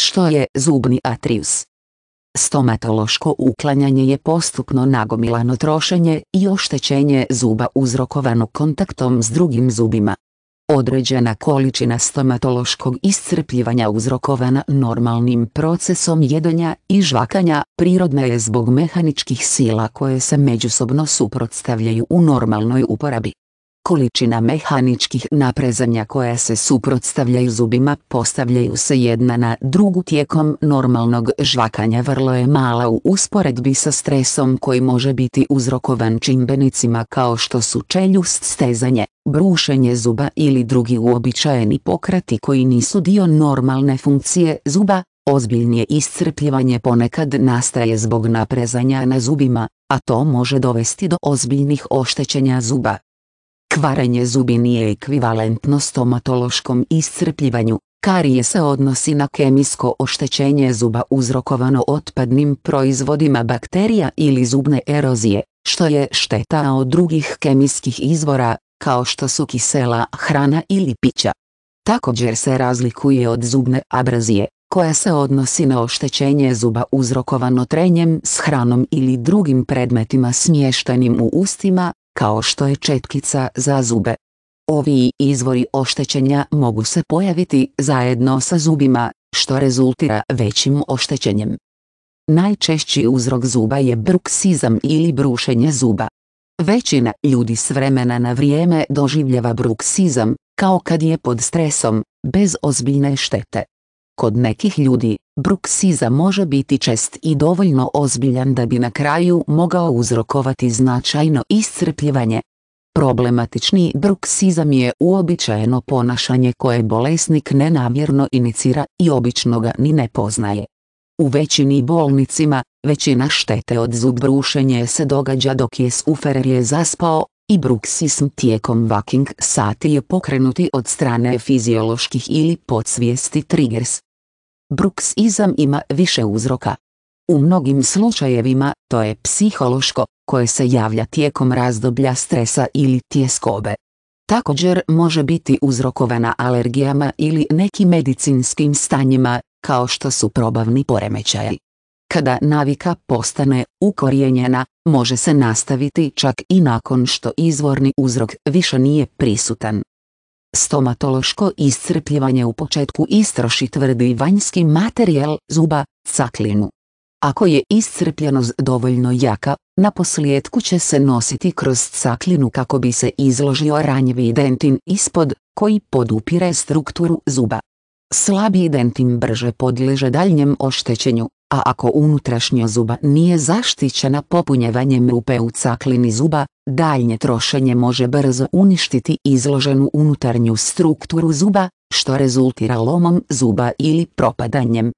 Što je zubni atrius? Stomatološko uklanjanje je postupno nagomilano trošenje i oštećenje zuba uzrokovano kontaktom s drugim zubima. Određena količina stomatološkog iscrpljivanja uzrokovana normalnim procesom jedanja i žvakanja prirodna je zbog mehaničkih sila koje se međusobno suprotstavljaju u normalnoj uporabi. Količina mehaničkih naprezanja koja se suprotstavljaju zubima postavljaju se jedna na drugu tijekom normalnog žvakanja vrlo je mala u usporedbi sa stresom koji može biti uzrokovan čimbenicima kao što su čeljust stezanje, brušenje zuba ili drugi uobičajeni pokrati koji nisu dio normalne funkcije zuba, Ozbiljnije iscrpljivanje ponekad nastaje zbog naprezanja na zubima, a to može dovesti do ozbiljnih oštećenja zuba. Kvarenje zubi nije ekvivalentno stomatološkom iscrpljivanju, karije se odnosi na kemijsko oštećenje zuba uzrokovano otpadnim proizvodima bakterija ili zubne erozije, što je šteta od drugih kemijskih izvora, kao što su kisela hrana ili pića. Također se razlikuje od zubne abrazije, koja se odnosi na oštećenje zuba uzrokovano trenjem s hranom ili drugim predmetima smještenim u ustima, kao što je četkica za zube. Ovi izvori oštećenja mogu se pojaviti zajedno sa zubima, što rezultira većim oštećenjem. Najčešći uzrok zuba je bruksizam ili brušenje zuba. Većina ljudi s vremena na vrijeme doživljava bruksizam, kao kad je pod stresom, bez ozbiljne štete. Kod nekih ljudi, bruksizam može biti čest i dovoljno ozbiljan da bi na kraju mogao uzrokovati značajno iscrpljivanje. Problematični bruksizam je uobičajeno ponašanje koje bolesnik nenamjerno inicira i obično ga ni ne poznaje. U većini bolnicima, većina štete od zubrušenje se događa dok je Suferer je zaspao, i bruksism tijekom vaking sati je pokrenuti od strane fizioloških ili podsvijesti triggers. Bruksizam ima više uzroka. U mnogim slučajevima to je psihološko, koje se javlja tijekom razdoblja stresa ili tjeskobe. Također može biti uzrokovana alergijama ili nekim medicinskim stanjima, kao što su probavni poremećaji. Kada navika postane ukorijenjena, može se nastaviti čak i nakon što izvorni uzrok više nije prisutan. Stomatološko iscrpljivanje u početku istroši tvrdi vanjski materijal zuba, caklinu. Ako je iscrpljenost dovoljno jaka, na posljedku će se nositi kroz caklinu kako bi se izložio ranjivi dentin ispod, koji podupire strukturu zuba. Slabi dentin brže podliježe daljnjem oštećenju a ako unutrašnja zuba nije zaštićena popunjevanjem rupe u caklini zuba, daljnje trošenje može brzo uništiti izloženu unutarnju strukturu zuba, što rezultira lomom zuba ili propadanjem.